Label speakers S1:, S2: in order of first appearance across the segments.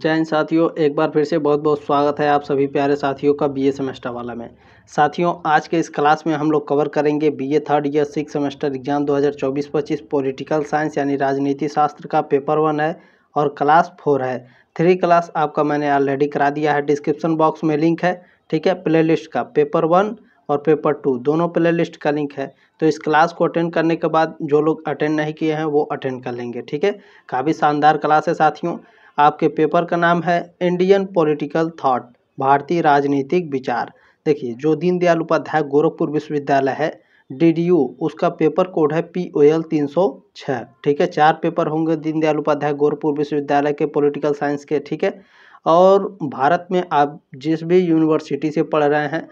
S1: जैन साथियों एक बार फिर से बहुत बहुत स्वागत है आप सभी प्यारे साथियों का बीए सेमेस्टर वाला में साथियों आज के इस क्लास में हम लोग कवर करेंगे BA third year six semester exam 2024-25 political science यानी राजनीति शास्त्र का पेपर वन है और क्लास फोर है थ्री क्लास आपका मैंने ऑलरेडी करा दिया है डिस्क्रिप्शन बॉक्स में लिंक है ठीक है प्ले लिस्ट का पेपर वन और पेपर टू दोनों प्ले लिस्ट का लिंक है तो इस क्लास को अटेंड करने के बाद जो लोग अटेंड नहीं किए हैं वो अटेंड कर लेंगे ठीक है काफ़ी शानदार क्लास है साथियों आपके पेपर का नाम है इंडियन पॉलिटिकल थॉट भारतीय राजनीतिक विचार देखिए जो दीनदयाल उपाध्याय गोरखपुर विश्वविद्यालय है डी उसका पेपर कोड है पी ओ एल तीन सौ छः ठीक है चार पेपर होंगे दीनदयाल उपाध्याय गोरखपुर विश्वविद्यालय के पॉलिटिकल साइंस के ठीक है और भारत में आप जिस भी यूनिवर्सिटी से पढ़ रहे हैं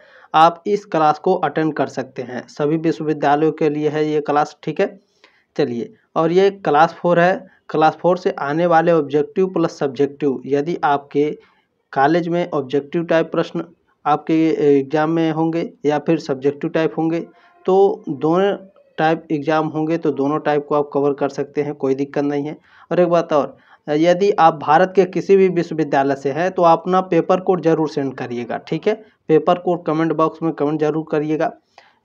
S1: आप इस क्लास को अटेंड कर सकते हैं सभी विश्वविद्यालयों के लिए है ये क्लास ठीक है चलिए और ये क्लास फोर है क्लास फोर से आने वाले ऑब्जेक्टिव प्लस सब्जेक्टिव यदि आपके कॉलेज में ऑब्जेक्टिव टाइप प्रश्न आपके एग्ज़ाम में होंगे या फिर सब्जेक्टिव टाइप होंगे तो दोनों टाइप एग्ज़ाम होंगे तो दोनों टाइप को आप कवर कर सकते हैं कोई दिक्कत नहीं है और एक बात और यदि आप भारत के किसी भी विश्वविद्यालय से हैं तो अपना पेपर कोड जरूर सेंड करिएगा ठीक है पेपर कोड कमेंट बॉक्स में कमेंट जरूर करिएगा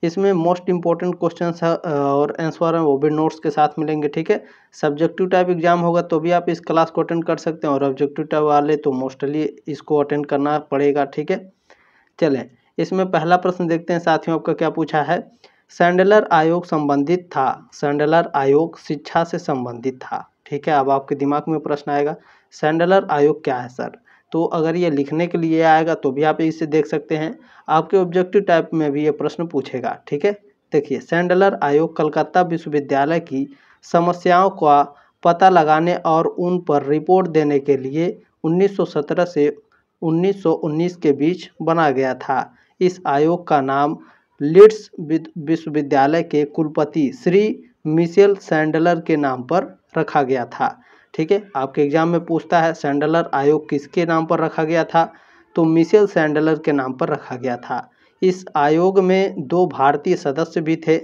S1: इसमें मोस्ट इंपॉर्टेंट क्वेश्चन और आंसर हैं वो भी नोट्स के साथ मिलेंगे ठीक है सब्जेक्टिव टाइप एग्जाम होगा तो भी आप इस क्लास को अटेंड कर सकते हैं और ऑब्जेक्टिव टाइप वाले तो मोस्टली इसको अटेंड करना पड़ेगा ठीक है चलें इसमें पहला प्रश्न देखते हैं साथियों आपका क्या पूछा है सैंडलर आयोग संबंधित था सैंडलर आयोग शिक्षा से संबंधित था ठीक है अब आपके दिमाग में प्रश्न आएगा सैंडलर आयोग क्या है सर तो अगर ये लिखने के लिए आएगा तो भी आप इसे देख सकते हैं आपके ऑब्जेक्टिव टाइप में भी ये प्रश्न पूछेगा ठीक है देखिए सैंडलर आयोग कलकत्ता विश्वविद्यालय की समस्याओं का पता लगाने और उन पर रिपोर्ट देने के लिए 1917 से 1919 के बीच बना गया था इस आयोग का नाम लिड्स विश्वविद्यालय के कुलपति श्री मिशेल सैंडलर के नाम पर रखा गया था ठीक है आपके एग्जाम में पूछता है सैंडलर आयोग किसके नाम पर रखा गया था तो मिशेल सैंडलर के नाम पर रखा गया था इस आयोग में दो भारतीय सदस्य भी थे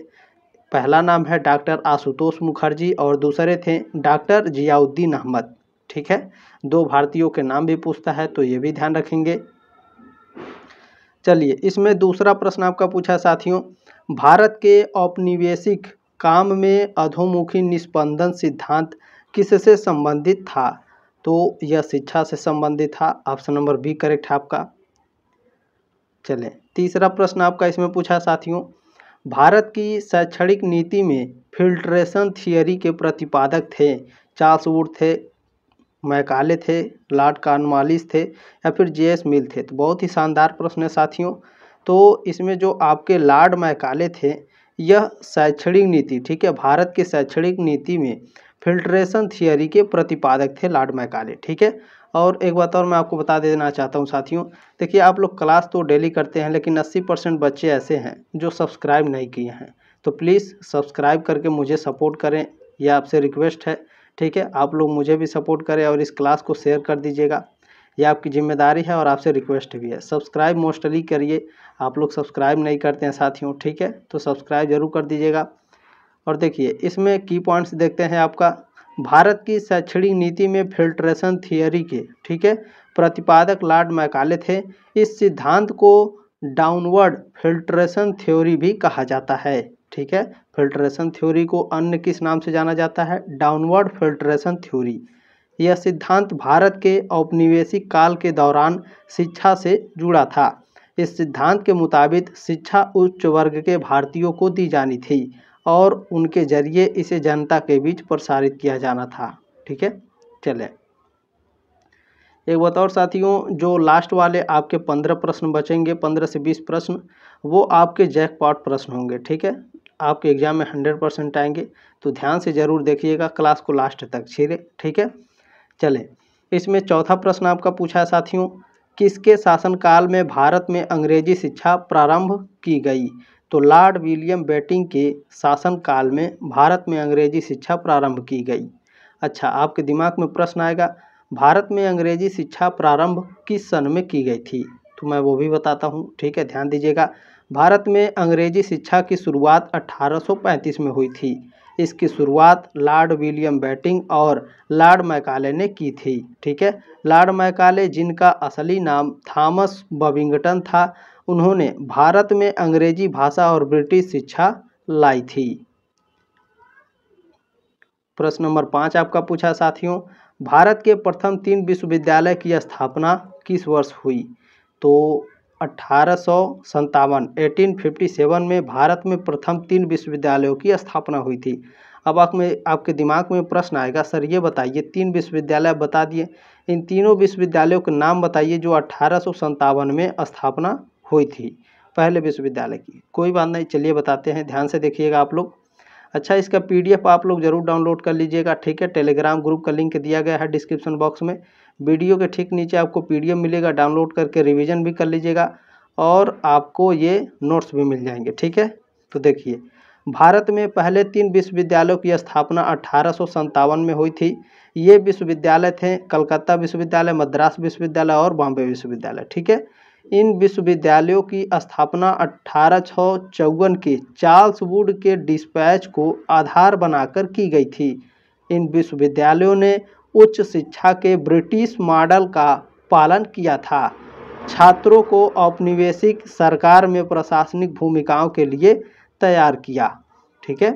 S1: पहला नाम है डॉक्टर आशुतोष मुखर्जी और दूसरे थे डॉक्टर जियाउद्दीन अहमद ठीक है दो भारतीयों के नाम भी पूछता है तो ये भी ध्यान रखेंगे चलिए इसमें दूसरा प्रश्न आपका पूछा साथियों भारत के औपनिवेशिक काम में अधोमुखी निष्पंदन सिद्धांत किससे संबंधित था तो यह शिक्षा से संबंधित था ऑप्शन नंबर बी करेक्ट है आपका चले तीसरा प्रश्न आपका इसमें पूछा साथियों भारत की शैक्षणिक नीति में फिल्ट्रेशन थियरी के प्रतिपादक थे चार्ल्स वुड थे मैकाले थे लॉर्ड कार्नवालिस थे या फिर जे एस मिल थे तो बहुत ही शानदार प्रश्न है साथियों तो इसमें जो आपके लॉर्ड मैकाले थे यह शैक्षणिक नीति ठीक है भारत की शैक्षणिक नीति में फिल्ट्रेशन थियरी के प्रतिपादक थे लॉर्ड मैकाले ठीक है और एक बात और मैं आपको बता देना चाहता हूँ साथियों देखिए आप लोग क्लास तो डेली करते हैं लेकिन अस्सी परसेंट बच्चे ऐसे हैं जो सब्सक्राइब नहीं किए हैं तो प्लीज़ सब्सक्राइब करके मुझे सपोर्ट करें यह आपसे रिक्वेस्ट है ठीक है आप लोग मुझे भी सपोर्ट करें और इस क्लास को शेयर कर दीजिएगा यह आपकी जिम्मेदारी है और आपसे रिक्वेस्ट भी है सब्सक्राइब मोस्टली करिए आप लोग सब्सक्राइब नहीं करते हैं साथियों ठीक है तो सब्सक्राइब जरूर कर दीजिएगा और देखिए इसमें की पॉइंट्स देखते हैं आपका भारत की शैक्षणिक नीति में फिल्ट्रेशन थियोरी के ठीक है प्रतिपादक लॉर्ड मैकाले थे इस सिद्धांत को डाउनवर्ड फिल्ट्रेशन थ्योरी भी कहा जाता है ठीक है फिल्ट्रेशन थ्योरी को अन्य किस नाम से जाना जाता है डाउनवर्ड फिल्ट्रेशन थ्योरी यह सिद्धांत भारत के औपनिवेशिक काल के दौरान शिक्षा से जुड़ा था इस सिद्धांत के मुताबिक शिक्षा उच्च वर्ग के भारतीयों को दी जानी थी और उनके ज़रिए इसे जनता के बीच प्रसारित किया जाना था ठीक है चले एक बताओ और साथियों जो लास्ट वाले आपके पंद्रह प्रश्न बचेंगे पंद्रह से बीस प्रश्न वो आपके जैकपॉट प्रश्न होंगे ठीक है आपके एग्ज़ाम में हंड्रेड परसेंट आएंगे तो ध्यान से ज़रूर देखिएगा क्लास को लास्ट तक छीरे ठीक है चले इसमें चौथा प्रश्न आपका पूछा है साथियों किसके शासनकाल में भारत में अंग्रेजी शिक्षा प्रारंभ की गई तो लॉर्ड विलियम बेटिंग के शासनकाल में भारत में अंग्रेजी शिक्षा प्रारंभ की गई अच्छा आपके दिमाग में प्रश्न आएगा भारत में अंग्रेजी शिक्षा प्रारंभ किस सन में की गई थी तो मैं वो भी बताता हूँ ठीक है ध्यान दीजिएगा भारत में अंग्रेजी शिक्षा की शुरुआत 1835 में हुई थी इसकी शुरुआत लॉर्ड विलियम बैटिंग और लॉर्ड मैकाले ने की थी ठीक है लॉर्ड मैकाले जिनका असली नाम थॉमस बबिंगटन था उन्होंने भारत में अंग्रेजी भाषा और ब्रिटिश शिक्षा लाई थी प्रश्न नंबर पाँच आपका पूछा साथियों भारत के प्रथम तीन विश्वविद्यालय की स्थापना किस वर्ष हुई तो अठारह एटीन फिफ्टी सेवन में भारत में प्रथम तीन विश्वविद्यालयों की स्थापना हुई थी अब आप में आपके दिमाग में प्रश्न आएगा सर ये बताइए तीन विश्वविद्यालय बता दिए इन तीनों विश्वविद्यालयों के नाम बताइए जो अठारह में स्थापना हुई थी पहले विश्वविद्यालय की कोई बात नहीं चलिए बताते हैं ध्यान से देखिएगा आप लोग अच्छा इसका पीडीएफ आप लोग जरूर डाउनलोड कर लीजिएगा ठीक है टेलीग्राम ग्रुप का लिंक दिया गया है डिस्क्रिप्शन बॉक्स में वीडियो के ठीक नीचे आपको पीडीएफ मिलेगा डाउनलोड करके रिवीजन भी कर लीजिएगा और आपको ये नोट्स भी मिल जाएंगे ठीक है तो देखिए भारत में पहले तीन विश्वविद्यालयों की स्थापना अठारह में हुई थी ये विश्वविद्यालय थे कलकत्ता विश्वविद्यालय मद्रास विश्वविद्यालय और बॉम्बे विश्वविद्यालय ठीक है इन विश्वविद्यालयों की स्थापना अठारह के चार्ल्स वुड के डिस्पैच को आधार बनाकर की गई थी इन विश्वविद्यालयों ने उच्च शिक्षा के ब्रिटिश मॉडल का पालन किया था छात्रों को औपनिवेशिक सरकार में प्रशासनिक भूमिकाओं के लिए तैयार किया ठीक है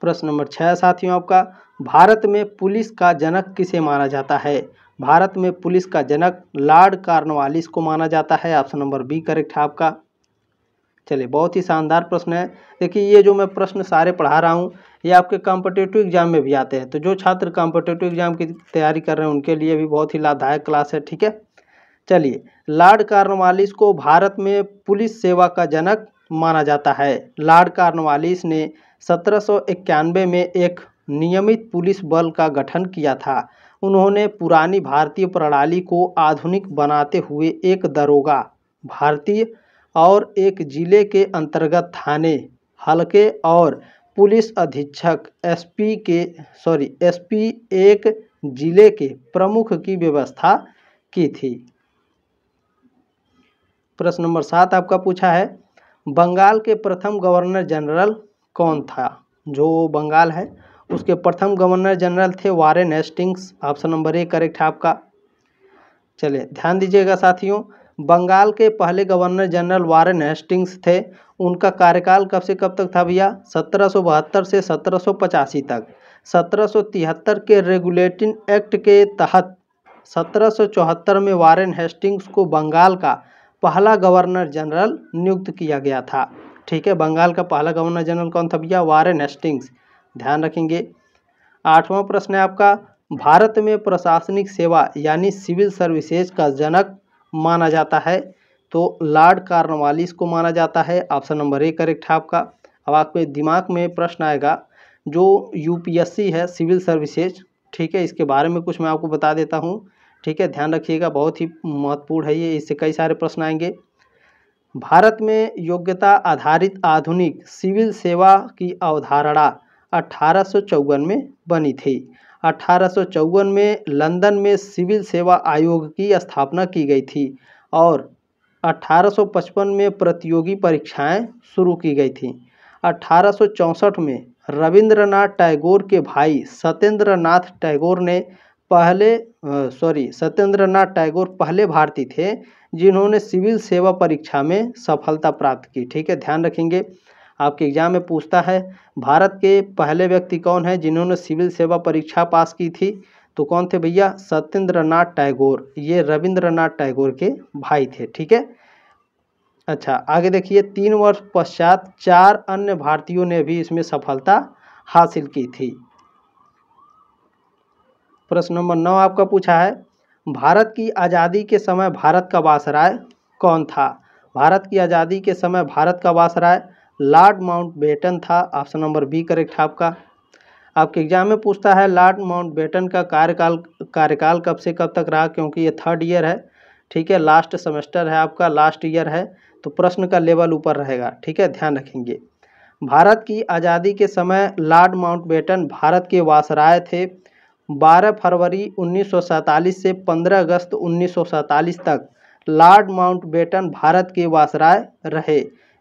S1: प्रश्न नंबर छः साथियों आपका भारत में पुलिस का जनक किसे माना जाता है भारत में पुलिस का जनक लॉर्ड कार्नवालिस को माना जाता है ऑप्शन नंबर बी करेक्ट है आपका चलिए बहुत ही शानदार प्रश्न है देखिए ये जो मैं प्रश्न सारे पढ़ा रहा हूँ ये आपके कॉम्पिटेटिव एग्जाम में भी आते हैं तो जो छात्र कॉम्पिटेटिव एग्जाम की तैयारी कर रहे हैं उनके लिए भी बहुत ही लाभदायक क्लास है ठीक है चलिए लॉर्ड कार्नवालिस को भारत में पुलिस सेवा का जनक माना जाता है लॉर्ड कार्नवालिस ने सत्रह में एक नियमित पुलिस बल का गठन किया था उन्होंने पुरानी भारतीय प्रणाली को आधुनिक बनाते हुए एक दरोगा भारतीय और एक जिले के अंतर्गत थाने हलके और पुलिस अधीक्षक एसपी के सॉरी एसपी एक जिले के प्रमुख की व्यवस्था की थी प्रश्न नंबर सात आपका पूछा है बंगाल के प्रथम गवर्नर जनरल कौन था जो बंगाल है उसके प्रथम गवर्नर जनरल थे Warren Hastings option number A correct है आपका चलिए ध्यान दीजिएगा साथियों बंगाल के पहले गवर्नर जनरल वारेन हेस्टिंग्स थे उनका कार्यकाल कब से कब तक था भैया सत्रह से सत्रह तक सत्रह के रेगुलेटिंग एक्ट के तहत सत्रह में वारेन हेस्टिंग्स को बंगाल का पहला गवर्नर जनरल नियुक्त किया गया था ठीक है बंगाल का पहला गवर्नर जनरल कौन था भैया वारेन हेस्टिंग्स ध्यान रखेंगे आठवां प्रश्न है आपका भारत में प्रशासनिक सेवा यानी सिविल सर्विसेज का जनक माना जाता है तो लॉर्ड कार्नवालिस को माना जाता है ऑप्शन नंबर ए करेक्ट है आपका अब आपके दिमाग में प्रश्न आएगा जो यूपीएससी है सिविल सर्विसेज ठीक है इसके बारे में कुछ मैं आपको बता देता हूँ ठीक है ध्यान रखिएगा बहुत ही महत्वपूर्ण है ये इससे कई सारे प्रश्न आएंगे भारत में योग्यता आधारित आधुनिक सिविल सेवा की अवधारणा अठारह में बनी थी अठारह में लंदन में सिविल सेवा आयोग की स्थापना की गई थी और 1855 में प्रतियोगी परीक्षाएं शुरू की गई थीं अठारह में रविंद्रनाथ टैगोर के भाई सत्येंद्रनाथ टैगोर ने पहले सॉरी सत्येंद्रनाथ टैगोर पहले भारतीय थे जिन्होंने सिविल सेवा परीक्षा में सफलता प्राप्त की ठीक है ध्यान रखेंगे आपके एग्ज़ाम में पूछता है भारत के पहले व्यक्ति कौन है जिन्होंने सिविल सेवा परीक्षा पास की थी तो कौन थे भैया सत्येंद्र नाथ टैगोर ये रविंद्रनाथ टैगोर के भाई थे ठीक है अच्छा आगे देखिए तीन वर्ष पश्चात चार अन्य भारतीयों ने भी इसमें सफलता हासिल की थी प्रश्न नंबर नौ आपका पूछा है भारत की आज़ादी के समय भारत का वासराय कौन था भारत की आज़ादी के समय भारत का वासराय लॉर्ड बेटन था ऑप्शन नंबर बी करेक्ट आपका आपके एग्जाम में पूछता है लॉर्ड बेटन का कार्यकाल कार्यकाल कब से कब तक रहा क्योंकि ये थर्ड ईयर है ठीक है लास्ट सेमेस्टर है आपका लास्ट ईयर है तो प्रश्न का लेवल ऊपर रहेगा ठीक है ध्यान रखेंगे भारत की आज़ादी के समय लॉर्ड बेटन भारत के वासराय थे 12 फरवरी 1947 से 15 अगस्त 1947 तक लॉर्ड बेटन भारत के वासराय रहे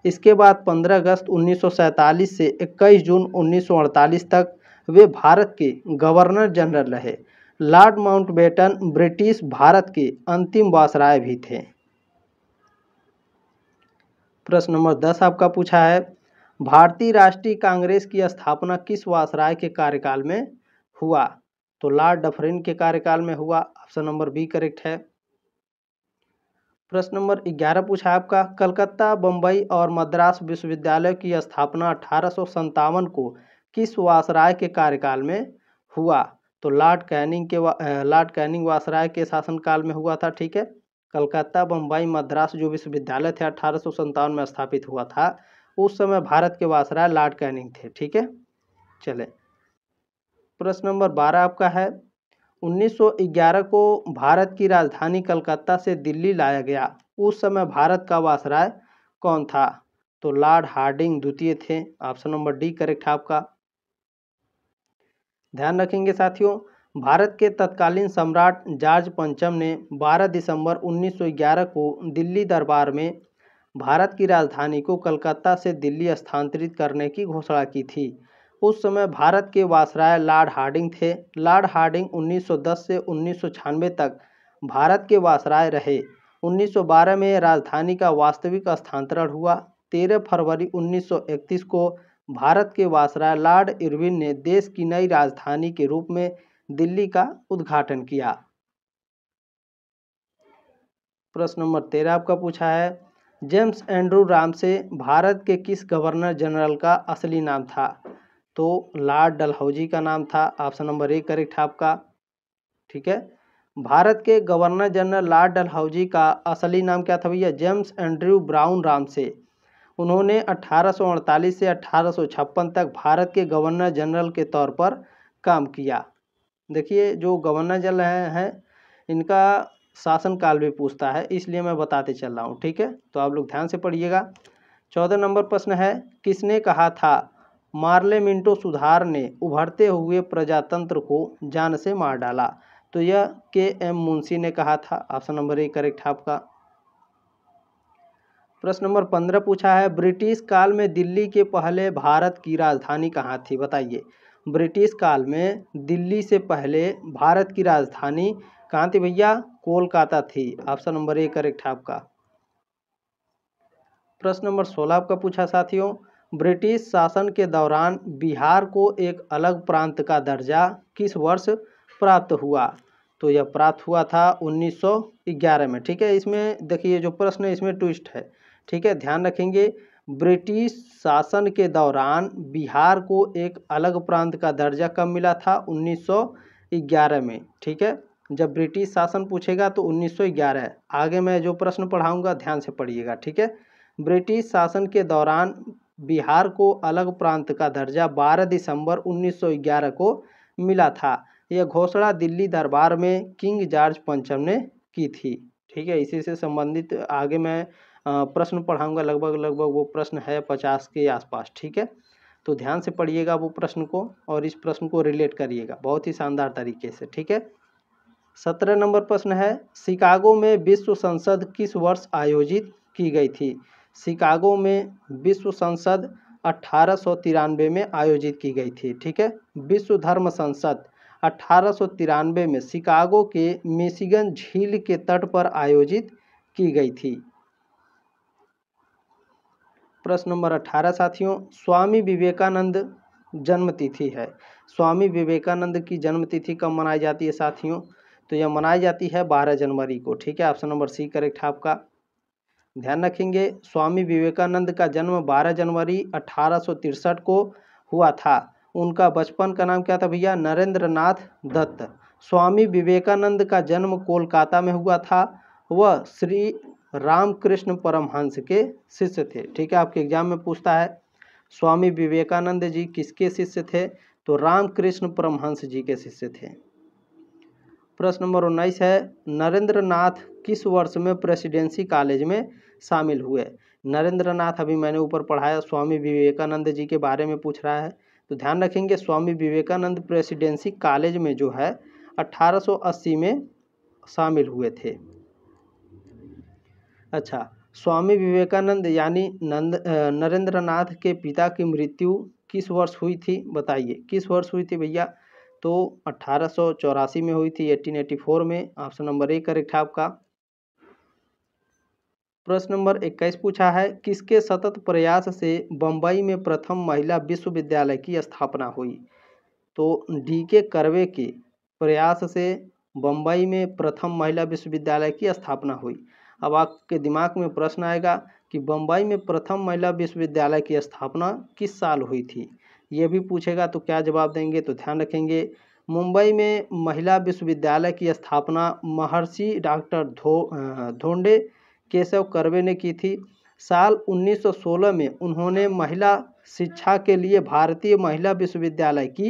S1: इसके बाद 15 अगस्त 1947 से 21 जून 1948 तक वे भारत के गवर्नर जनरल रहे लॉर्ड माउंटबेटन ब्रिटिश भारत के अंतिम वासराय भी थे प्रश्न नंबर दस आपका पूछा है भारतीय राष्ट्रीय कांग्रेस की स्थापना किस वासराय के कार्यकाल में हुआ तो लॉर्ड डफरिन के कार्यकाल में हुआ ऑप्शन नंबर बी करेक्ट है प्रश्न नंबर ग्यारह पूछा आपका कलकत्ता बम्बई और मद्रास विश्वविद्यालय की स्थापना अठारह को किस वासराय के कार्यकाल में हुआ तो लॉर्ड कैनिंग के लॉर्ड कैनिंग वासराय के शासनकाल में हुआ था ठीक है कलकत्ता बम्बई मद्रास जो विश्वविद्यालय थे अठारह में स्थापित हुआ था उस समय भारत के वासराय लॉर्ड कैनिंग थे ठीक है चले प्रश्न नंबर बारह आपका है 1911 को भारत की राजधानी कलकत्ता से दिल्ली लाया गया उस समय भारत का वासराय कौन था तो लॉर्ड हार्डिंग द्वितीय थे ऑप्शन नंबर डी करेक्ट आपका ध्यान रखेंगे साथियों भारत के तत्कालीन सम्राट जॉर्ज पंचम ने 12 दिसंबर 1911 को दिल्ली दरबार में भारत की राजधानी को कलकत्ता से दिल्ली स्थानांतरित करने की घोषणा की थी उस समय भारत के वासराय लॉर्ड हार्डिंग थे लॉर्ड हार्डिंग 1910 से उन्नीस तक भारत के वासराय रहे 1912 में राजधानी का वास्तविक स्थानांतरण हुआ 13 फरवरी 1931 को भारत के वासराय लॉर्ड इरविन ने देश की नई राजधानी के रूप में दिल्ली का उद्घाटन किया प्रश्न नंबर तेरह आपका पूछा है जेम्स एंड्रू राम से भारत के किस गवर्नर जनरल का असली नाम था तो लॉर्ड डलहौजी का नाम था ऑप्शन नंबर ए करेक्ट आपका ठीक है भारत के गवर्नर जनरल लॉर्ड डलहौजी का असली नाम क्या था भैया जेम्स एंड्रयू ब्राउन राम से उन्होंने 1848 से अठारह तक भारत के गवर्नर जनरल के तौर पर काम किया देखिए जो गवर्नर जनरल हैं है, इनका शासनकाल भी पूछता है इसलिए मैं बताते चल रहा हूँ ठीक है तो आप लोग ध्यान से पढ़िएगा चौदह नंबर प्रश्न है किसने कहा था मार्ले मिंटो सुधार ने उभरते हुए प्रजातंत्र को जान से मार डाला तो यह के एम मुंशी ने कहा था ऑप्शन नंबर ए करेक्ट आपका प्रश्न नंबर पंद्रह पूछा है ब्रिटिश काल में दिल्ली के पहले भारत की राजधानी कहाँ थी बताइए ब्रिटिश काल में दिल्ली से पहले भारत की राजधानी कहाँ थी भैया कोलकाता थी ऑप्शन नंबर ए करेक्ट आपका प्रश्न नंबर सोलह आपका पूछा साथियों ब्रिटिश शासन के दौरान बिहार को एक अलग प्रांत का दर्जा किस वर्ष प्राप्त हुआ तो यह प्राप्त हुआ था 1911 में ठीक है इसमें देखिए जो प्रश्न है इसमें ट्विस्ट है ठीक है ध्यान रखेंगे ब्रिटिश शासन के दौरान बिहार को एक अलग प्रांत का दर्जा कब मिला था 1911 में ठीक है जब ब्रिटिश शासन पूछेगा तो 1911 आगे मैं जो प्रश्न पढ़ाऊंगा ध्यान से पढ़िएगा ठीक है ब्रिटिश शासन के दौरान बिहार को अलग प्रांत का दर्जा 12 दिसंबर 1911 को मिला था यह घोषणा दिल्ली दरबार में किंग जॉर्ज पंचम ने की थी ठीक है इसी से संबंधित आगे मैं प्रश्न पढ़ाऊंगा लगभग लगभग वो प्रश्न है पचास के आसपास ठीक है तो ध्यान से पढ़िएगा वो प्रश्न को और इस प्रश्न को रिलेट करिएगा बहुत ही शानदार तरीके से ठीक है सत्रह नंबर प्रश्न है शिकागो में विश्व संसद किस वर्ष आयोजित की गई थी शिकागो में विश्व संसद अट्ठारह में आयोजित की गई थी ठीक है विश्व धर्म संसद अठारह में शिकागो के मिशिगन झील के तट पर आयोजित की गई थी प्रश्न नंबर अठारह साथियों स्वामी विवेकानंद जन्मतिथि है स्वामी विवेकानंद की जन्मतिथि कब मनाई जाती है साथियों तो यह मनाई जाती है 12 जनवरी को ठीक है ऑप्शन नंबर सी करेक्ट है आपका ध्यान रखेंगे स्वामी विवेकानंद का जन्म 12 जनवरी अठारह को हुआ था उनका बचपन का नाम क्या था भैया नरेंद्र नाथ दत्त स्वामी विवेकानंद का जन्म कोलकाता में हुआ था वह श्री रामकृष्ण परमहंस के शिष्य थे ठीक है आपके एग्जाम में पूछता है स्वामी विवेकानंद जी किसके शिष्य थे तो रामकृष्ण परमहंस जी के शिष्य थे प्रश्न नंबर उन्नीस है नरेंद्र नाथ किस वर्ष में प्रेसिडेंसी कॉलेज में शामिल हुए नरेंद्र नाथ अभी मैंने ऊपर पढ़ाया स्वामी विवेकानंद जी के बारे में पूछ रहा है तो ध्यान रखेंगे स्वामी विवेकानंद प्रेसिडेंसी कॉलेज में जो है 1880 में शामिल हुए थे अच्छा स्वामी विवेकानंद यानी नंद नरेंद्र नाथ के पिता की मृत्यु किस वर्ष हुई थी बताइए किस वर्ष हुई थी भैया तो अट्ठारह में हुई थी 1884 में ऑप्शन नंबर ए करेक्ट है आपका प्रश्न नंबर इक्कीस पूछा है किसके सतत प्रयास से बम्बई में प्रथम महिला विश्वविद्यालय की स्थापना हुई तो डी के करवे के प्रयास से बम्बई में प्रथम महिला विश्वविद्यालय की स्थापना हुई अब आपके दिमाग में प्रश्न आएगा कि बम्बई में प्रथम महिला विश्वविद्यालय की स्थापना किस साल हुई थी ये भी पूछेगा तो क्या जवाब देंगे तो ध्यान रखेंगे मुंबई में महिला विश्वविद्यालय की स्थापना महर्षि डॉक्टर धो धोंडे केशव कर्वे ने की थी साल 1916 में उन्होंने महिला शिक्षा के लिए भारतीय महिला विश्वविद्यालय की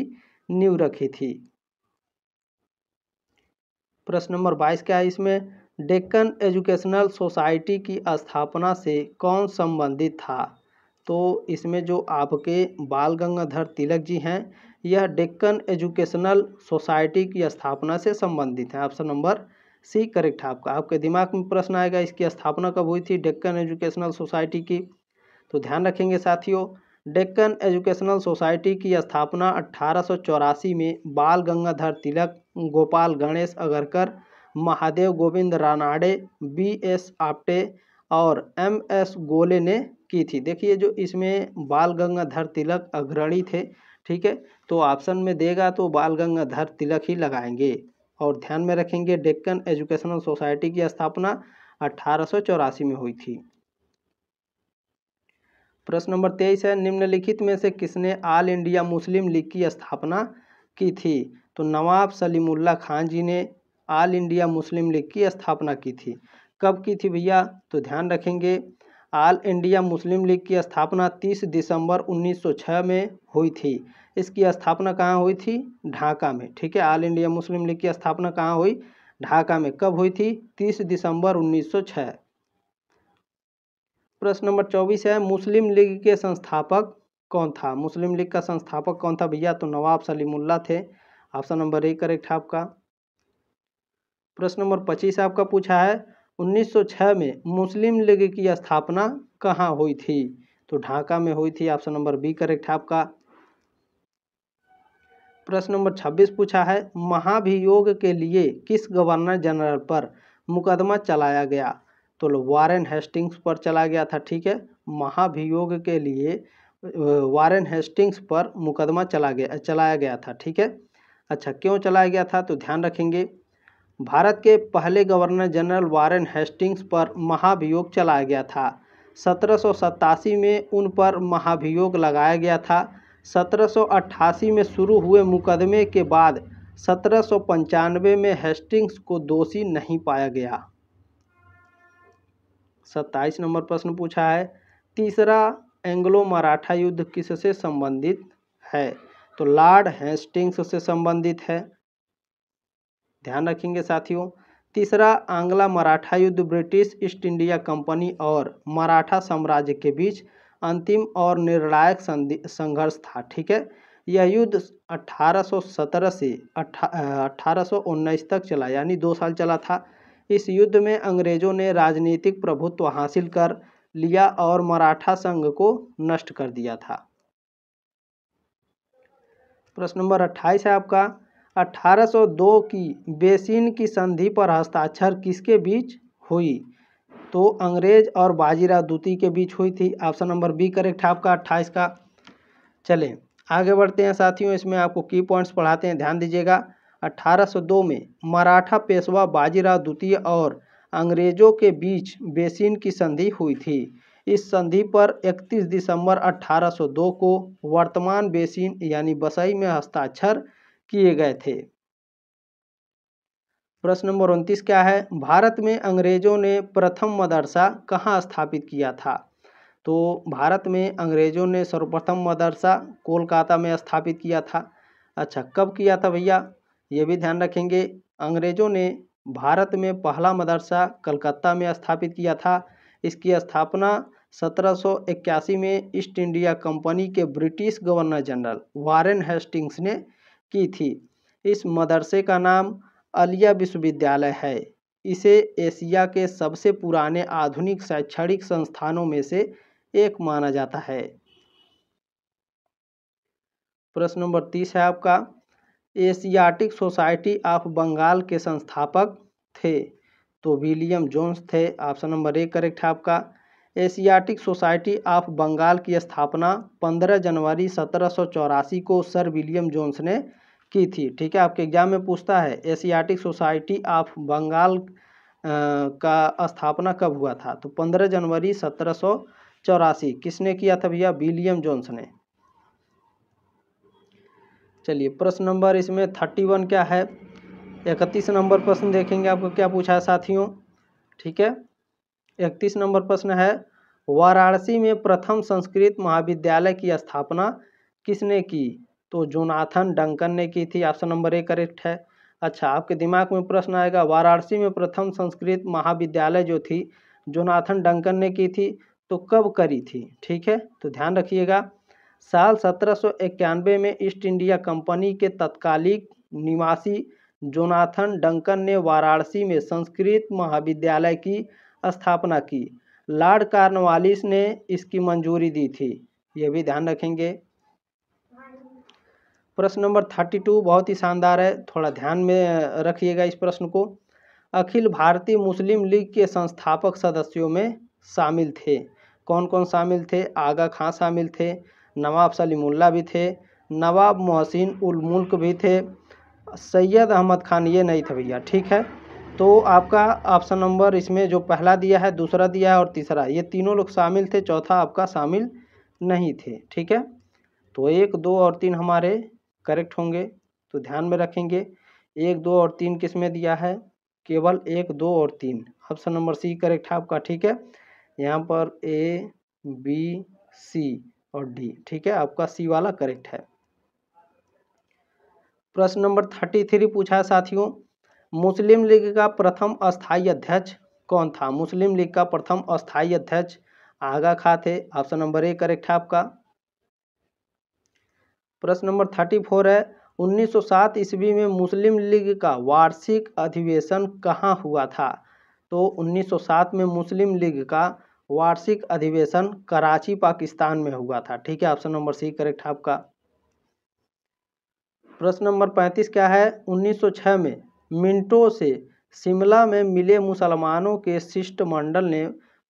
S1: नींव रखी थी प्रश्न नंबर बाईस क्या है इसमें डेक्कन एजुकेशनल सोसाइटी की स्थापना से कौन संबंधित था तो इसमें जो आपके बाल गंगाधर तिलक जी हैं यह डेक्कन एजुकेशनल सोसाइटी की स्थापना से संबंधित है ऑप्शन नंबर सी करेक्ट है आपका आपके दिमाग में प्रश्न आएगा इसकी स्थापना कब हुई थी डेक्कन एजुकेशनल सोसाइटी की तो ध्यान रखेंगे साथियों डेक्कन एजुकेशनल सोसाइटी की स्थापना अट्ठारह में बाल गंगाधर तिलक गोपाल गणेश अगरकर महादेव गोविंद रानाडे बी एस आप्टे और एम एस गोले ने की थी देखिए जो इसमें बाल गंगाधर तिलक अग्रणी थे ठीक है तो ऑप्शन में देगा तो बाल गंगाधर तिलक ही लगाएंगे और ध्यान में रखेंगे डेक्कन एजुकेशनल सोसाइटी की स्थापना अठारह में हुई थी प्रश्न नंबर तेईस है निम्नलिखित में से किसने ऑल इंडिया मुस्लिम लीग की स्थापना की थी तो नवाब सलीमुल्ला खान जी ने ऑल इंडिया मुस्लिम लीग की स्थापना की थी कब की थी भैया तो ध्यान रखेंगे ऑल इंडिया मुस्लिम लीग की स्थापना 30 दिसंबर 1906 में हुई थी इसकी स्थापना कहाँ हुई थी ढाका में ठीक है ऑल इंडिया मुस्लिम लीग की स्थापना कहाँ हुई ढाका में कब हुई थी तीस दिसंबर 1906 प्रश्न नंबर चौबीस है मुस्लिम लीग के संस्थापक कौन था मुस्लिम लीग का संस्थापक कौन था भैया तो नवाब सलीमुल्ला थे ऑप्शन नंबर ए करेक्ट है आपका प्रश्न नंबर पच्चीस आपका पूछा है 1906 में मुस्लिम लीग की स्थापना कहाँ हुई थी तो ढाका में हुई थी ऑप्शन नंबर बी करेक्ट है आपका प्रश्न नंबर छब्बीस पूछा है महाभियोग के लिए किस गवर्नर जनरल पर मुकदमा चलाया गया तो वारेन हेस्टिंग्स पर चला गया था ठीक है महाभियोग के लिए वारेन हेस्टिंग्स पर मुकदमा चला गया चलाया गया था ठीक है अच्छा क्यों चलाया गया था तो ध्यान रखेंगे भारत के पहले गवर्नर जनरल वारेन हेस्टिंग्स पर महाभियोग चलाया गया था सत्रह में उन पर महाभियोग लगाया गया था 1788 में शुरू हुए मुकदमे के बाद सत्रह में हेस्टिंग्स को दोषी नहीं पाया गया सत्ताईस नंबर प्रश्न पूछा है तीसरा एंग्लो मराठा युद्ध किससे संबंधित है तो लॉर्ड हेस्टिंग्स से संबंधित है ध्यान रखेंगे साथियों तीसरा आंग्ला मराठा युद्ध ब्रिटिश ईस्ट इंडिया कंपनी और मराठा साम्राज्य के बीच अंतिम और निर्णायक संघर्ष था ठीक है यह युद्ध 1817 से अट्ठारह तक चला यानी दो साल चला था इस युद्ध में अंग्रेजों ने राजनीतिक प्रभुत्व हासिल कर लिया और मराठा संघ को नष्ट कर दिया था प्रश्न नंबर अट्ठाईस है आपका 1802 की बेसिन की संधि पर हस्ताक्षर किसके बीच हुई तो अंग्रेज और बाजीराव द्वितीय के बीच हुई थी ऑप्शन नंबर बी करेक्ट आपका अट्ठाईस का चलें आगे बढ़ते हैं साथियों इसमें आपको की पॉइंट्स पढ़ाते हैं ध्यान दीजिएगा 1802 में मराठा पेशवा बाजीराव द्वितीय और अंग्रेजों के बीच बेसिन की संधि हुई थी इस संधि पर 31 दिसंबर 1802 को वर्तमान बेसिन यानी बसई में हस्ताक्षर किए गए थे प्रश्न नंबर उनतीस क्या है भारत में अंग्रेज़ों ने प्रथम मदरसा कहाँ स्थापित किया था तो भारत में अंग्रेज़ों ने सर्वप्रथम मदरसा कोलकाता में स्थापित किया था अच्छा कब किया था भैया ये भी ध्यान रखेंगे अंग्रेज़ों ने भारत में पहला मदरसा कलकत्ता में स्थापित किया था इसकी स्थापना 1781 में ईस्ट इंडिया कंपनी के British governor general Warren Hastings ने की थी इस मदरसे का नाम अलिया विश्वविद्यालय है इसे एशिया के सबसे पुराने आधुनिक शैक्षणिक संस्थानों में से एक माना जाता है प्रश्न नंबर तीस है आपका एशियाटिक सोसाइटी ऑफ बंगाल के संस्थापक थे तो विलियम जोन्स थे ऑप्शन नंबर एक करेक्ट है आपका एशियाटिक सोसाइटी ऑफ बंगाल की स्थापना 15 जनवरी सत्रह को सर विलियम जोन्स ने की थी ठीक है आपके एग्जाम में पूछता है एशियाटिक सोसाइटी ऑफ बंगाल का स्थापना कब हुआ था तो पंद्रह जनवरी सत्रह सौ चौरासी किसने किया था भैया विलियम जोन्स ने चलिए प्रश्न नंबर इसमें थर्टी वन क्या है इकतीस नंबर प्रश्न देखेंगे आपको क्या पूछा है साथियों ठीक है इकतीस नंबर प्रश्न है वाराणसी में प्रथम संस्कृत महाविद्यालय की स्थापना किसने की तो जोनाथन डंकन ने की थी ऑप्शन नंबर ए करेक्ट है अच्छा आपके दिमाग में प्रश्न आएगा वाराणसी में प्रथम संस्कृत महाविद्यालय जो थी जोनाथन डंकन ने की थी तो कब करी थी ठीक है तो ध्यान रखिएगा साल सत्रह में ईस्ट इंडिया कंपनी के तत्कालिक निवासी जोनाथन डंकन ने वाराणसी में संस्कृत महाविद्यालय की स्थापना की लॉर्ड कार्नवालिस ने इसकी मंजूरी दी थी ये भी ध्यान रखेंगे प्रश्न नंबर थर्टी टू बहुत ही शानदार है थोड़ा ध्यान में रखिएगा इस प्रश्न को अखिल भारतीय मुस्लिम लीग के संस्थापक सदस्यों में शामिल थे कौन कौन शामिल थे आगा खां शामिल थे नवाब सलीमुल्ला भी थे नवाब मोहसिन उल मुल्क भी थे सैयद अहमद खान ये नहीं थे भैया ठीक है तो आपका ऑप्शन नंबर इसमें जो पहला दिया है दूसरा दिया है और तीसरा ये तीनों लोग शामिल थे चौथा आपका शामिल नहीं थे ठीक है तो एक दो और तीन हमारे करेक्ट होंगे तो ध्यान में रखेंगे एक दो और तीन किस में दिया है केवल एक दो और तीन ऑप्शन नंबर सी करेक्ट है आपका ठीक है यहाँ पर ए बी सी और डी ठीक है आपका सी वाला करेक्ट है प्रश्न नंबर थर्टी थ्री पूछा है साथियों मुस्लिम लीग का प्रथम अस्थाई अध्यक्ष कौन था मुस्लिम लीग का प्रथम अस्थाई अध्यक्ष आगा खा थे ऑप्शन नंबर ए करेक्ट है आपका प्रश्न नंबर थर्टी फोर है 1907 ईस्वी में मुस्लिम लीग का वार्षिक अधिवेशन कहाँ हुआ था तो 1907 में मुस्लिम लीग का वार्षिक अधिवेशन कराची पाकिस्तान में हुआ था ठीक है ऑप्शन नंबर सी करेक्ट आपका प्रश्न नंबर पैंतीस क्या है 1906 में मिंटो से शिमला में मिले मुसलमानों के शिष्टमंडल ने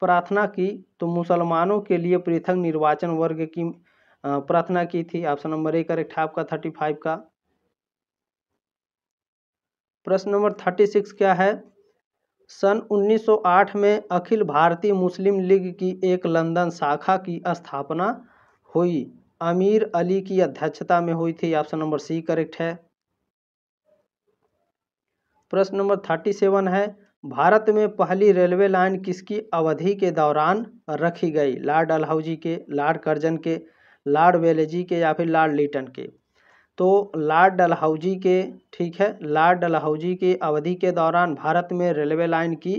S1: प्रार्थना की तो मुसलमानों के लिए पृथक निर्वाचन वर्ग की प्रार्थना की थी ऑप्शन नंबर ए करेक्ट है आपका थर्टी फाइव का प्रश्न नंबर थर्टी सिक्स क्या है सन 1908 में अखिल भारतीय मुस्लिम लीग की एक लंदन शाखा की स्थापना हुई अमीर अली की अध्यक्षता में हुई थी ऑप्शन नंबर सी करेक्ट है प्रश्न नंबर थर्टी सेवन है भारत में पहली रेलवे लाइन किसकी अवधि के दौरान रखी गई लॉर्ड अलहौजी के लॉर्ड कर्जन के लॉर्ड वेलेजी के या फिर लॉर्ड लिटन के तो लॉर्ड डलहौजी के ठीक है लॉर्ड डलहौजी की अवधि के दौरान भारत में रेलवे लाइन की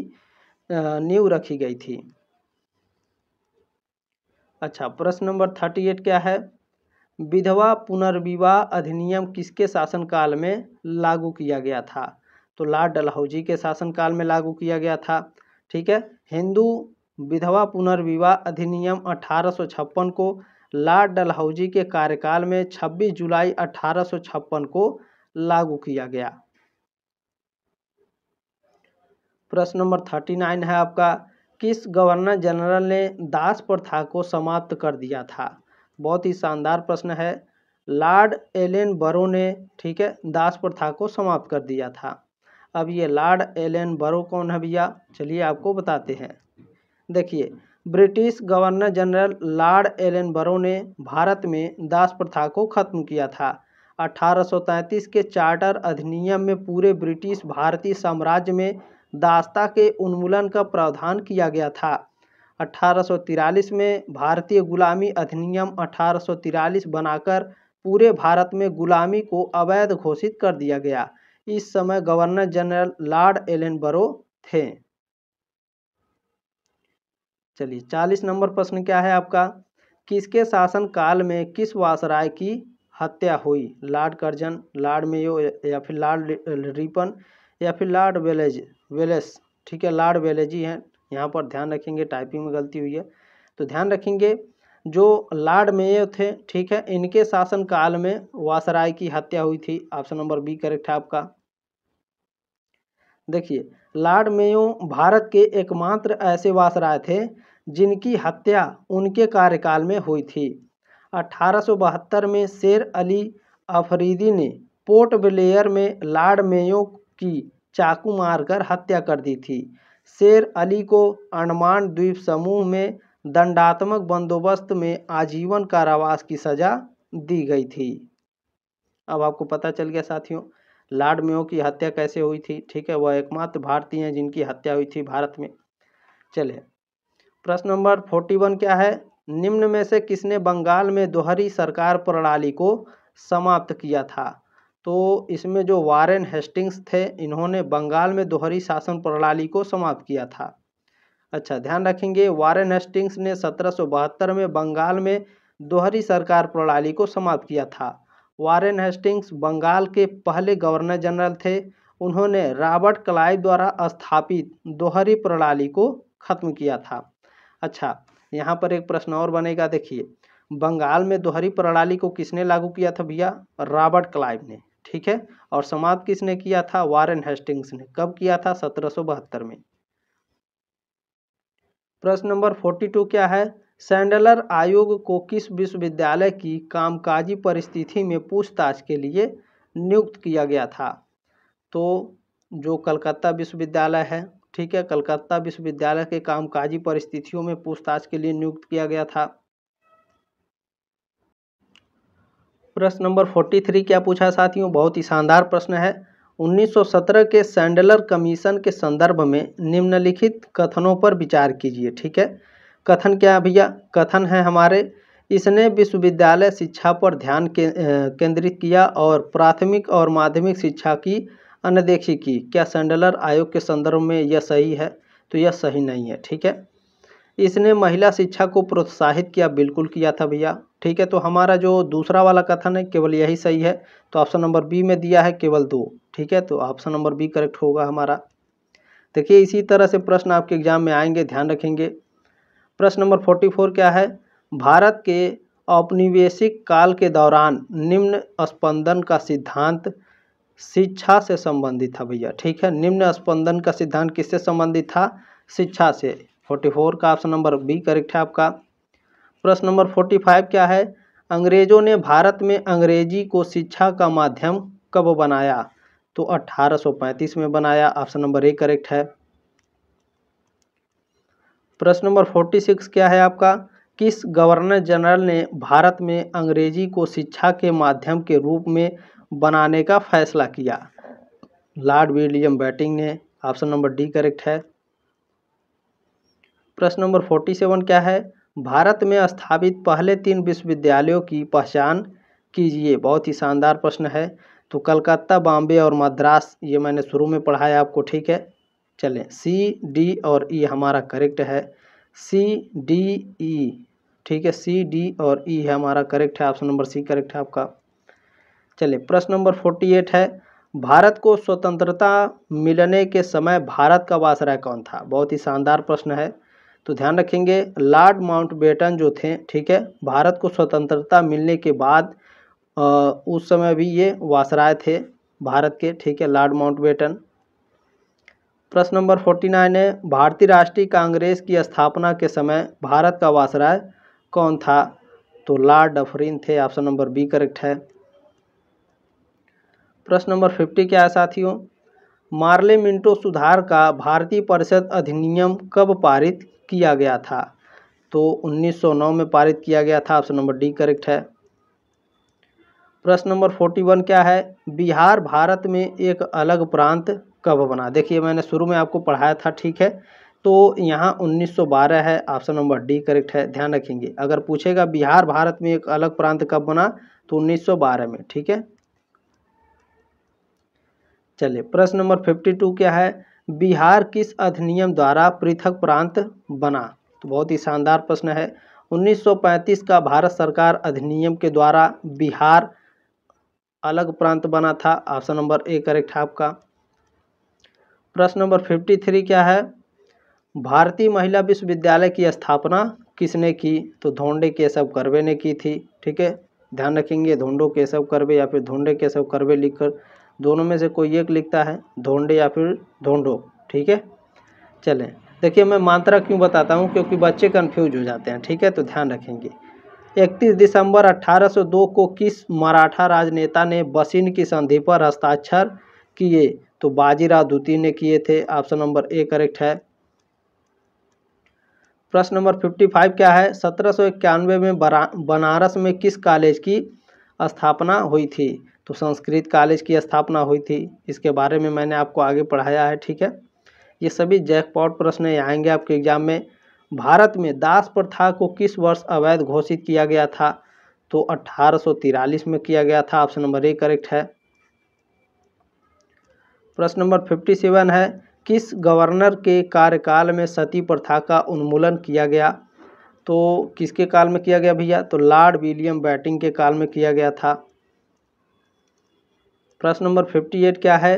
S1: नींव रखी गई थी अच्छा प्रश्न नंबर थर्टी एट क्या है विधवा पुनर्विवाह अधिनियम किसके शासनकाल में लागू किया गया था तो लॉर्ड डलहौजी के शासनकाल में लागू किया गया था ठीक है हिंदू विधवा पुनर्विवाह अधिनियम अठारह को लॉर्ड डलहौजी के कार्यकाल में 26 जुलाई अठारह को लागू किया गया प्रश्न नंबर 39 है आपका किस गवर्नर जनरल ने दास प्रथा को समाप्त कर दिया था बहुत ही शानदार प्रश्न है लॉर्ड एलेन बरो ने ठीक है दास प्रथा को समाप्त कर दिया था अब ये लॉर्ड एलेन बरो कौन है भैया चलिए आपको बताते हैं देखिए British governor general Lord Ellenborough ने भारत में दास प्रथा को खत्म किया था 1833 के चार्टर अधिनियम में पूरे ब्रिटिश भारतीय साम्राज्य में दासता के उन्मूलन का प्रावधान किया गया था 1843 में भारतीय गुलामी अधिनियम 1843 बनाकर पूरे भारत में गुलामी को अवैध घोषित कर दिया गया इस समय गवर्नर जनरल लॉर्ड एलेनबरो थे चलिए चालीस नंबर प्रश्न क्या है आपका किसके शासन काल में किस वासराय की हत्या हुई लॉर्ड कर्जन लॉर्ड मेयो या फिर लॉर्ड रिपन या फिर लॉर्ड वेलेज वेलेस ठीक है लॉर्ड वेलेजी है यहाँ पर ध्यान रखेंगे टाइपिंग में गलती हुई है तो ध्यान रखेंगे जो लॉर्ड मेयो थे ठीक है इनके शासन काल में वासराय की हत्या हुई थी ऑप्शन नंबर बी करेक्ट है आपका देखिए लॉर्ड मेयो भारत के एकमात्र ऐसे वासराय थे जिनकी हत्या उनके कार्यकाल में हुई थी अठारह में शेर अली अफरीदी ने पोर्ट ब्लेयर में लॉर्ड मेयो की चाकू मारकर हत्या कर दी थी शेर अली को अंडमान द्वीप समूह में दंडात्मक बंदोबस्त में आजीवन कारावास की सज़ा दी गई थी अब आपको पता चल गया साथियों लॉर्ड मेयो की हत्या कैसे हुई थी ठीक है वह एकमात्र भारतीय हैं जिनकी हत्या हुई थी भारत में चले प्रश्न नंबर फोर्टी वन क्या है निम्न में से किसने बंगाल में दोहरी सरकार प्रणाली को समाप्त किया था तो इसमें जो वारेन हेस्टिंग्स थे इन्होंने बंगाल में दोहरी शासन प्रणाली को समाप्त किया था अच्छा ध्यान रखेंगे वारेन हेस्टिंग्स ने सत्रह में बंगाल में दोहरी सरकार प्रणाली को समाप्त किया था वारेन हेस्टिंग्स बंगाल के पहले गवर्नर जनरल थे उन्होंने रॉबर्ट क्लाइव द्वारा स्थापित दोहरी प्रणाली को खत्म किया था अच्छा यहाँ पर एक प्रश्न और बनेगा देखिए बंगाल में दोहरी प्रणाली को किसने लागू किया था भैया रॉबर्ट क्लाइव ने ठीक है और समाप्त किसने किया था वारेन हेस्टिंग्स ने कब किया था सत्रह में प्रश्न नंबर फोर्टी टू क्या है सैंडलर आयोग को किस विश्वविद्यालय की कामकाजी परिस्थिति में पूछताछ के लिए नियुक्त किया गया था तो जो कलकत्ता विश्वविद्यालय है ठीक है कलकत्ता विश्वविद्यालय के कामकाजी परिस्थितियों में पूछताछ के लिए नियुक्त किया गया था प्रश्न नंबर फोर्टी थ्री क्या पूछा साथियों बहुत ही शानदार प्रश्न है 1917 के सैंडलर कमीशन के संदर्भ में निम्नलिखित कथनों पर विचार कीजिए ठीक है कथन क्या है भैया कथन है हमारे इसने विश्वविद्यालय शिक्षा पर ध्यान के, केंद्रित किया और प्राथमिक और माध्यमिक शिक्षा की अनदेखी की क्या सेंडलर आयोग के संदर्भ में यह सही है तो यह सही नहीं है ठीक है इसने महिला शिक्षा को प्रोत्साहित किया बिल्कुल किया था भैया ठीक है तो हमारा जो दूसरा वाला कथन है केवल यही सही है तो ऑप्शन नंबर बी में दिया है केवल दो ठीक है तो ऑप्शन नंबर बी करेक्ट होगा हमारा देखिए इसी तरह से प्रश्न आपके एग्जाम में आएंगे ध्यान रखेंगे प्रश्न नंबर फोर्टी फोर क्या है भारत के औपनिवेशिक काल के दौरान निम्न स्पंदन का सिद्धांत शिक्षा से संबंधित था भैया ठीक है निम्न स्पंदन का सिद्धांत किससे संबंधित था शिक्षा से फोर्टी फोर का ऑप्शन नंबर बी करेक्ट है आपका प्रश्न नंबर फोर्टी फाइव क्या है अंग्रेजों ने भारत में अंग्रेजी को शिक्षा का माध्यम कब बनाया तो 1835 में बनाया ऑप्शन नंबर ए करेक्ट है प्रश्न नंबर फोर्टी सिक्स क्या है आपका किस गवर्नर जनरल ने भारत में अंग्रेजी को शिक्षा के माध्यम के रूप में बनाने का फैसला किया लॉर्ड विलियम बैटिंग ने ऑप्शन नंबर डी करेक्ट है प्रश्न नंबर फोर्टी सेवन क्या है भारत में स्थापित पहले तीन विश्वविद्यालयों की पहचान कीजिए बहुत ही शानदार प्रश्न है तो कलकत्ता बॉम्बे और मद्रास ये मैंने शुरू में पढ़ाया आपको ठीक है चलें सी डी और ई e हमारा करेक्ट है सी डी ई ठीक है सी डी और ई e हमारा करेक्ट है ऑप्शन नंबर सी करेक्ट है आपका चलिए प्रश्न नंबर फोर्टी एट है भारत को स्वतंत्रता मिलने के समय भारत का वासराय कौन था बहुत ही शानदार प्रश्न है तो ध्यान रखेंगे लॉर्ड माउंटबेटन जो थे ठीक है भारत को स्वतंत्रता मिलने के बाद आ, उस समय भी ये वासराय थे भारत के ठीक है लॉर्ड बेटन प्रश्न नंबर फोर्टी नाइन है भारतीय राष्ट्रीय कांग्रेस की स्थापना के समय भारत का वासराय कौन था तो लार्ड डफरिन थे ऑप्शन नंबर बी करेक्ट है प्रश्न नंबर फिफ्टी क्या है साथियों मार्ले मिंटो सुधार का भारतीय परिषद अधिनियम कब पारित किया गया था तो 1909 में पारित किया गया था ऑप्शन नंबर डी करेक्ट है प्रश्न नंबर फोर्टी वन क्या है बिहार भारत में एक अलग प्रांत कब बना देखिए मैंने शुरू में आपको पढ़ाया था ठीक है तो यहाँ 1912 है ऑप्शन नंबर डी करेक्ट है ध्यान रखेंगे अगर पूछेगा बिहार भारत में एक अलग प्रांत कब बना तो 1912 में ठीक है चलिए प्रश्न नंबर 52 क्या है बिहार किस अधिनियम द्वारा पृथक प्रांत बना तो बहुत ही शानदार प्रश्न है 1935 का भारत सरकार अधिनियम के द्वारा बिहार अलग प्रांत बना था ऑप्शन नंबर ए करेक्ट है आपका प्रश्न नंबर फिफ्टी थ्री क्या है भारतीय महिला विश्वविद्यालय की स्थापना किसने की तो धोंडे केशव करवे ने की थी ठीक है ध्यान रखेंगे धोंडो केशव करवे या फिर धोंडे केशव करवे लिखकर दोनों में से कोई एक लिखता है धोंडे या फिर धोंडो ठीक है चलें देखिए मैं मात्रा क्यों बताता हूँ क्योंकि बच्चे कन्फ्यूज हो जाते हैं ठीक है तो ध्यान रखेंगे इकतीस दिसंबर 1802 को किस मराठा राजनेता ने बसिन की संधि पर हस्ताक्षर किए तो बाजीराव द्वितीय ने किए थे ऑप्शन नंबर ए करेक्ट है प्रश्न नंबर फिफ्टी फाइव क्या है सत्रह में बनारस में किस कॉलेज की स्थापना हुई थी तो संस्कृत कॉलेज की स्थापना हुई थी इसके बारे में मैंने आपको आगे पढ़ाया है ठीक है ये सभी जैकपॉट प्रश्न आएंगे आपके एग्जाम में भारत में दास प्रथा को किस वर्ष अवैध घोषित किया गया था तो अट्ठारह में किया गया था ऑप्शन नंबर ए करेक्ट है प्रश्न नंबर फिफ्टी सेवन है किस गवर्नर के कार्यकाल में सती प्रथा का उन्मूलन किया गया तो किसके काल में किया गया भैया तो लॉर्ड विलियम बैटिंग के काल में किया गया था प्रश्न नंबर फिफ्टी एट क्या है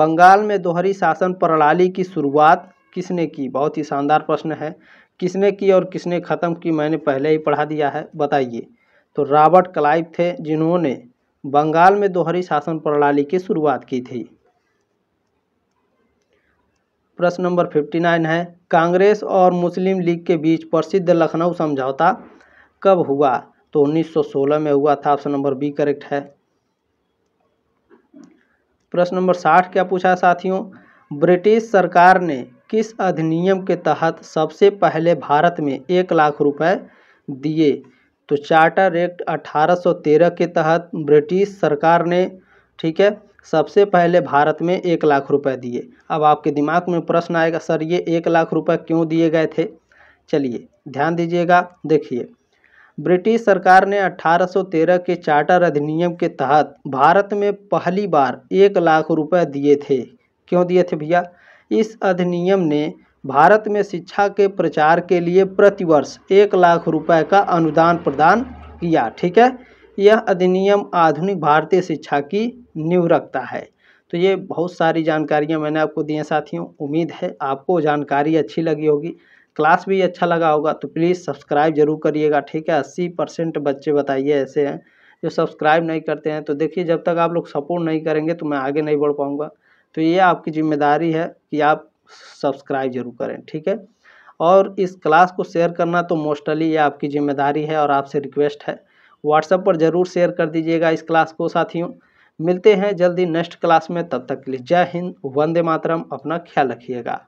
S1: बंगाल में दोहरी शासन प्रणाली की शुरुआत किसने की बहुत ही शानदार प्रश्न है किसने की और किसने ख़त्म की मैंने पहले ही पढ़ा दिया है बताइए तो रॉबर्ट क्लाइव थे जिन्होंने बंगाल में दोहरी शासन प्रणाली की शुरुआत की थी प्रश्न नंबर फिफ्टी नाइन है कांग्रेस और मुस्लिम लीग के बीच प्रसिद्ध लखनऊ समझौता कब हुआ तो 1916 में हुआ था ऑप्शन नंबर बी करेक्ट है प्रश्न नंबर साठ क्या पूछा साथियों ब्रिटिश सरकार ने किस अधिनियम के तहत सबसे पहले भारत में एक लाख रुपए दिए तो चार्टर एक्ट 1813 के तहत ब्रिटिश सरकार ने ठीक है सबसे पहले भारत में एक लाख रुपए दिए अब आपके दिमाग में प्रश्न आएगा सर ये एक लाख रुपए क्यों दिए गए थे चलिए ध्यान दीजिएगा देखिए ब्रिटिश सरकार ने 1813 के चार्टर अधिनियम के तहत भारत में पहली बार एक लाख रुपए दिए थे क्यों दिए थे भैया इस अधिनियम ने भारत में शिक्षा के प्रचार के लिए प्रतिवर्ष एक लाख रुपये का अनुदान प्रदान किया ठीक है यह अधिनियम आधुनिक भारतीय शिक्षा की नींव रखता है तो ये बहुत सारी जानकारियाँ मैंने आपको दी हैं साथियों उम्मीद है आपको जानकारी अच्छी लगी होगी क्लास भी अच्छा लगा होगा तो प्लीज़ सब्सक्राइब जरूर करिएगा ठीक है अस्सी परसेंट बच्चे बताइए ऐसे हैं जो सब्सक्राइब नहीं करते हैं तो देखिए जब तक आप लोग सपोर्ट नहीं करेंगे तो मैं आगे नहीं बढ़ पाऊँगा तो ये आपकी जिम्मेदारी है कि आप सब्सक्राइब जरूर करें ठीक है और इस क्लास को शेयर करना तो मोस्टली ये आपकी जिम्मेदारी है और आपसे रिक्वेस्ट है व्हाट्सएप पर ज़रूर शेयर कर दीजिएगा इस क्लास को साथियों मिलते हैं जल्दी नेक्स्ट क्लास में तब तक के लिए जय हिंद वंदे मातरम अपना ख्याल रखिएगा